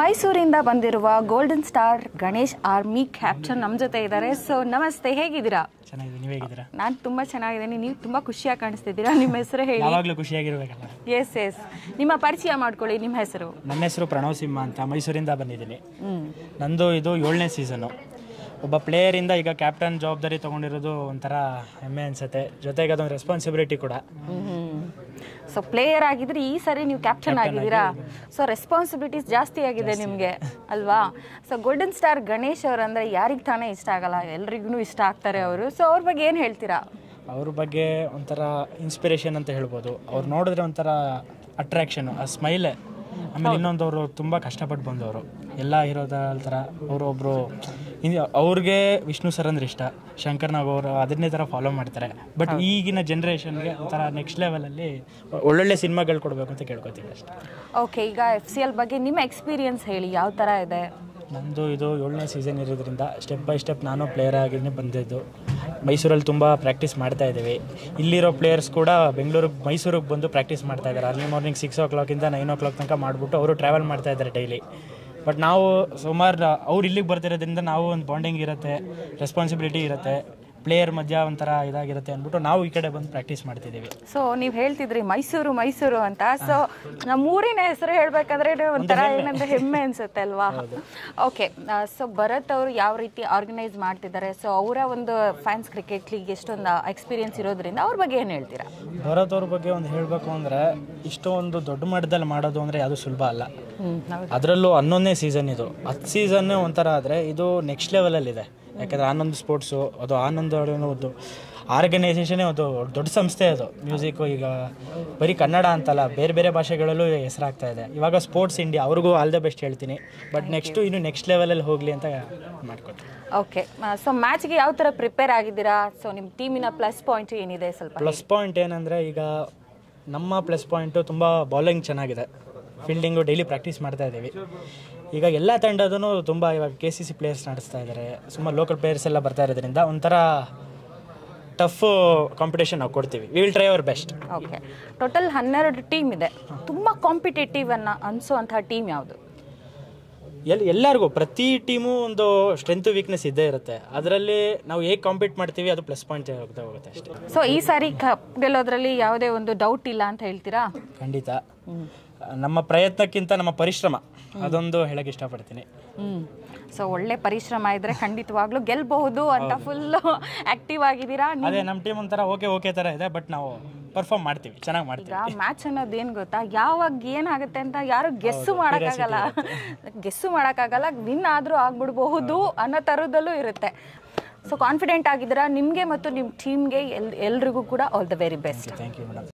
ಮೈಸೂರಿಂದ ಬಂದಿರುವ golden star Ganesh army captain ನಮ್ಮ ಜೊತೆ ಇದ್ದಾರೆ ಸೊ ನಮಸ್ತೆ ಹೇಗಿದ್ದೀರಾ ನಾನು ತುಂಬಾ ಚೆನ್ನಾಗಿದ್ದೀನಿ ನೀವು ತುಂಬಾ ಖುಷಿಯಾಗಿ ಕಾಣಿಸ್ತಿದ್ದೀರಾ ನಿಮ್ಮ ಹೆಸರು ಹೇಳಿ ಯಾವಾಗಲೂ ಖುಷಿಯಾಗಿರ್ಬೇಕಲ್ಲ ಎಸ್ ಎಸ್ ನಿಮ್ಮ ಪರಿಚಯ ಮಾಡ್ಕೊಳ್ಳಿ ನಿಮ್ಮ ಹೆಸರು ನನ್ನ ಹೆಸರು ಪ್ರಣವ್ ಸಿಂಹ ಅಂತ ಮೈಸೂರಿಂದ ಬಂದಿದ್ದೀನಿ ನಂದು ಇದು ಏಳನೇ ಸೀಸನ್ ಒಬ್ಬ ಇಂದ ಈಗ ಕ್ಯಾಪ್ಟನ್ ಜವಾಬ್ದಾರಿ ತಗೊಂಡಿರೋದು ಒಂಥರ ಹೆಮ್ಮೆ ಅನ್ಸುತ್ತೆ ಜೊತೆಗೆ ಅದೊಂದು ರೆಸ್ಪಾನ್ಸಿಬಿಲಿಟಿ ಕೂಡ ಸೊ ಪ್ಲೇಯರ್ ಆಗಿದ್ರೆ ಈ ಸರಿ ನೀವು ಕ್ಯಾಪ್ಟನ್ ಆಗಿದ್ದೀರಾ ಸೊ ರೆಸ್ಪಾನ್ಸಿಬಿಲಿಟೀಸ್ ಜಾಸ್ತಿ ಆಗಿದೆ ನಿಮಗೆ ಅಲ್ವಾ ಸೊ ಗೋಲ್ಡನ್ ಸ್ಟಾರ್ ಗಣೇಶ್ ಅವರಂದ್ರೆ ಯಾರಿಗೆ ತಾನೇ ಇಷ್ಟ ಆಗಲ್ಲ ಎಲ್ರಿಗೂ ಇಷ್ಟ ಆಗ್ತಾರೆ ಅವರು ಸೊ ಅವ್ರ ಬಗ್ಗೆ ಏನು ಹೇಳ್ತೀರಾ ಅವ್ರ ಬಗ್ಗೆ ಒಂಥರ ಇನ್ಸ್ಪಿರೇಷನ್ ಅಂತ ಹೇಳ್ಬೋದು ಅವ್ರು ನೋಡಿದ್ರೆ ಒಂಥರ ಅಟ್ರಾಕ್ಷನ್ ಆ ಸ್ಮೈಲೇ ಆಮೇಲೆ ಇನ್ನೊಂದವರು ತುಂಬ ಕಷ್ಟಪಟ್ಟು ಬಂದವರು ಎಲ್ಲ ಇರೋದ ಥರ ಅವರೊಬ್ಬರು ಇನ್ನು ಅವ್ರಿಗೆ ವಿಷ್ಣು ಸರ್ ಅಂದ್ರೆ ಇಷ್ಟ ಶಂಕರ್ನಾಗ್ ಅವರು ಅದನ್ನೇ ಥರ ಫಾಲೋ ಮಾಡ್ತಾರೆ ಬಟ್ ಈಗಿನ ಜನ್ರೇಷನ್ಗೆ ಒಂಥರ ನೆಕ್ಸ್ಟ್ ಲೆವೆಲಲ್ಲಿ ಒಳ್ಳೊಳ್ಳೆ ಸಿನಿಮಾಗಳು ಕೊಡಬೇಕು ಅಂತ ಕೇಳ್ಕೊತೀವಿ ಅಷ್ಟೇ ಓಕೆ ಈಗ ಎಫ್ ಸಿ ಎಲ್ ಬಗ್ಗೆ ನಿಮ್ಮ ಎಕ್ಸ್ಪೀರಿಯನ್ಸ್ ಹೇಳಿ ಯಾವ ಥರ ಇದೆ ನಂದು ಇದು ಏಳನೇ ಸೀಸನ್ ಇರೋದ್ರಿಂದ ಸ್ಟೆಪ್ ಬೈ ಸ್ಟೆಪ್ ನಾನು ಪ್ಲೇಯರ್ ಆಗಿನೇ ಬಂದಿದ್ದು ಮೈಸೂರಲ್ಲಿ ತುಂಬ ಪ್ರಾಕ್ಟೀಸ್ ಮಾಡ್ತಾ ಇದ್ದೀವಿ ಇಲ್ಲಿರೋ ಪ್ಲೇಯರ್ಸ್ ಕೂಡ ಬೆಂಗಳೂರಿಗೆ ಮೈಸೂರಿಗೆ ಬಂದು ಪ್ರಾಕ್ಟೀಸ್ ಮಾಡ್ತಾ ಇದ್ದಾರೆ ಅರ್ಲಿ ಮಾರ್ನಿಂಗ್ ಸಿಕ್ಸ್ ಓ ಕ್ಲಾಕಿಂದ ನೈನ್ ಓ ಕ್ಲಾಕ್ ತನಕ ಮಾಡಿಬಿಟ್ಟು ಅವರು ಟ್ರಾವೆಲ್ ಮಾಡ್ತಾ ಇದ್ದಾರೆ ಡೈಲಿ ಬಟ್ ನಾವು ಸುಮಾರು ಅವ್ರು ಇಲ್ಲಿಗೆ ಬರ್ತಿರೋದ್ರಿಂದ ನಾವು ಒಂದು ಬಾಂಡಿಂಗ್ ಇರುತ್ತೆ ರೆಸ್ಪಾನ್ಸಿಬಿಲಿಟಿ ಇರುತ್ತೆ ಪ್ಲೇಯರ್ ಮಧ್ಯ ಒಂಥರ ಇದಾಗಿರುತ್ತೆ ಅಂದ್ಬಿಟ್ಟು ನಾವು ಈ ಕಡೆ ಬಂದು ಪ್ರಾಕ್ಟೀಸ್ ಮಾಡ್ತಿದ್ದೀವಿ ಸೊ ನೀವು ಹೇಳ್ತಿದ್ರಿ ಮೈಸೂರು ಮೈಸೂರು ಅಂತ ಸೊ ನಮ್ಮ ಊರಿನ ಹೆಸರು ಹೇಳ್ಬೇಕಂದ್ರೆ ಒಂಥರ ಏನಂದ್ರೆ ಹೆಮ್ಮೆ ಅನ್ಸುತ್ತೆ ಅಲ್ವಾ ಓಕೆ ಸೊ ಭರತ್ ಅವರು ಯಾವ ರೀತಿ ಆರ್ಗನೈಸ್ ಮಾಡ್ತಿದ್ದಾರೆ ಸೊ ಅವರ ಒಂದು ಫ್ಯಾನ್ಸ್ ಕ್ರಿಕೆಟ್ ಲೀಗ್ ಎಷ್ಟೊಂದು ಎಕ್ಸ್ಪೀರಿಯನ್ಸ್ ಇರೋದ್ರಿಂದ ಅವ್ರ ಬಗ್ಗೆ ಏನು ಹೇಳ್ತೀರಾ ಭರತ್ ಅವ್ರ ಬಗ್ಗೆ ಒಂದು ಹೇಳಬೇಕು ಅಂದ್ರೆ ಇಷ್ಟೊಂದು ದೊಡ್ಡ ಮಟ್ಟದಲ್ಲಿ ಮಾಡೋದು ಅಂದ್ರೆ ಯಾವುದು ಸುಲಭ ಅಲ್ಲ ಅದರಲ್ಲೂ ಹನ್ನೊಂದನೇ ಸೀಸನ್ ಇದು ಹತ್ತು ಸೀಸನ್ ಒಂಥರ ಆದರೆ ಇದು ನೆಕ್ಸ್ಟ್ ಲೆವೆಲಲ್ಲಿದೆ ಯಾಕಂದ್ರೆ ಆನಂದ್ ಸ್ಪೋರ್ಟ್ಸು ಅದು ಆನಂದ್ ಒಂದು ಆರ್ಗನೈಸೇಷನೇ ಒಂದು ದೊಡ್ಡ ಸಂಸ್ಥೆ ಅದು ಮ್ಯೂಸಿಕ್ಕು ಈಗ ಬರೀ ಕನ್ನಡ ಅಂತಲ್ಲ ಬೇರೆ ಬೇರೆ ಭಾಷೆಗಳಲ್ಲೂ ಹೆಸರಾಗ್ತಾ ಇದೆ ಇವಾಗ ಸ್ಪೋರ್ಟ್ಸ್ ಇಂಡಿಯಾ ಅವ್ರಿಗೂ ಆಲ್ ದ ಬೆಸ್ಟ್ ಹೇಳ್ತೀನಿ ಬಟ್ ನೆಕ್ಸ್ಟು ಇನ್ನು ನೆಕ್ಸ್ಟ್ ಲೆವೆಲಲ್ಲಿ ಹೋಗಲಿ ಅಂತ ಮಾಡ್ಕೊತೀನಿ ಓಕೆ ಸೊ ಮ್ಯಾಚ್ಗೆ ಯಾವ ಥರ ಪ್ರಿಪೇರ್ ಆಗಿದ್ದೀರಾ ಸೊ ನಿಮ್ಮ ಟೀಮಿನ ಪ್ಲಸ್ ಪಾಯಿಂಟ್ ಏನಿದೆ ಸ್ವಲ್ಪ ಪ್ಲಸ್ ಪಾಯಿಂಟ್ ಏನಂದರೆ ಈಗ ನಮ್ಮ ಪ್ಲಸ್ ಪಾಯಿಂಟು ತುಂಬ ಬೌಲಿಂಗ್ ಚೆನ್ನಾಗಿದೆ ಫೀಲ್ಡಿಂಗು ಡೈಲಿ ಪ್ರಾಕ್ಟೀಸ್ ಮಾಡ್ತಾ ಇದ್ದೀವಿ ಈಗ ಎಲ್ಲ ತಂಡದೂ ತುಂಬ ಇವಾಗ ಕೆ ಸಿ ಸಿ ಪ್ಲೇಯರ್ಸ್ ನಡೆಸ್ತಾ ಇದ್ದಾರೆ ಸುಮ್ಮ ಲೋಕಲ್ ಪ್ಲೇಯರ್ಸ್ ಎಲ್ಲ ಬರ್ತಾ ಇರೋದ್ರಿಂದ ಒಂಥರ ಟಫ್ ಕಾಂಪಿಟೇಷನ್ ನಾವು ಕೊಡ್ತೀವಿ we will try our best okay total ಹನ್ನೆರಡು ಟೀಮ್ ಇದೆ ತುಂಬ ಕಾಂಪಿಟೇಟಿವ್ ಅನ್ನ ಅನಿಸುವಂತಹ ಟೀಮ್ ಯಾವುದು ಎಲ್ಲಿ ಎಲ್ಲರಿಗೂ ಪ್ರತಿ ಟೀಮು ಒಂದು ಸ್ಟ್ರೆಂತ್ ವೀಕ್ನೆಸ್ ಇದ್ದೇ ಇರುತ್ತೆ ಅದರಲ್ಲಿ ನಾವು ಹೇಗೆ ಕಾಂಪೀಟ್ ಮಾಡ್ತೀವಿ ಅದು ಪ್ಲಸ್ ಪಾಯಿಂಟ್ ಹೋಗ್ತಾ ಹೋಗುತ್ತೆ ಅಷ್ಟೇ ಸೊ ಈ ಸಾರಿ ಕಪ್ ಗೆಲ್ಲೋದ್ರಲ್ಲಿ ಯಾವುದೇ ಒಂದು ಡೌಟ್ ಇಲ್ಲ ಅಂತ ಹೇಳ್ತೀರಾ ಖಂಡಿತ ನಮ್ಮ ಪ್ರಯತ್ನಕ್ಕಿಂತ ನಮ್ಮ ಪರಿಶ್ರಮ ಅದೊಂದು ಹೇಳಕ್ಕೆ ಇಷ್ಟಪಡ್ತೀನಿ ಸೊ ಒಳ್ಳೆ ಪರಿಶ್ರಮ ಇದ್ರೆ ಖಂಡಿತವಾಗ್ಲೂ ಗೆಲ್ಬಹುದು ಅಂತ ಫುಲ್ ಆಕ್ಟಿವ್ ಆಗಿದ್ದೀರಾ ಅದೇ ನಮ್ಮ ಟೀಮ್ ಒಂಥರ ಓಕೆ ಓಕೆ ತರ ಇದೆ ಬಟ್ ನಾವು ಪರ್ಫಾರ್ಮ್ ಮಾಡ್ತೀವಿ ಚೆನ್ನಾಗಿ ಮಾಡ್ತೀವಿ ಮ್ಯಾಚ್ ಅನ್ನೋದು ಏನು ಗೊತ್ತಾ ಯಾವಾಗ ಏನಾಗುತ್ತೆ ಅಂತ ಯಾರು ಗೆಸ್ಸು ಮಾಡೋಕ್ಕಾಗಲ್ಲ ಗೆಸ್ಸು ಮಾಡೋಕ್ಕಾಗಲ್ಲ ವಿನ್ ಆದರೂ ಆಗ್ಬಿಡ್ಬಹುದು ಅನ್ನೋ ಥರದಲ್ಲೂ ಇರುತ್ತೆ ಸೊ ಕಾನ್ಫಿಡೆಂಟ್ ಆಗಿದ್ದೀರಾ ನಿಮಗೆ ಮತ್ತು ನಿಮ್ಮ ಟೀಮ್ಗೆ ಎಲ್ ಎಲ್ರಿಗೂ ಕೂಡ all the very best thank you madam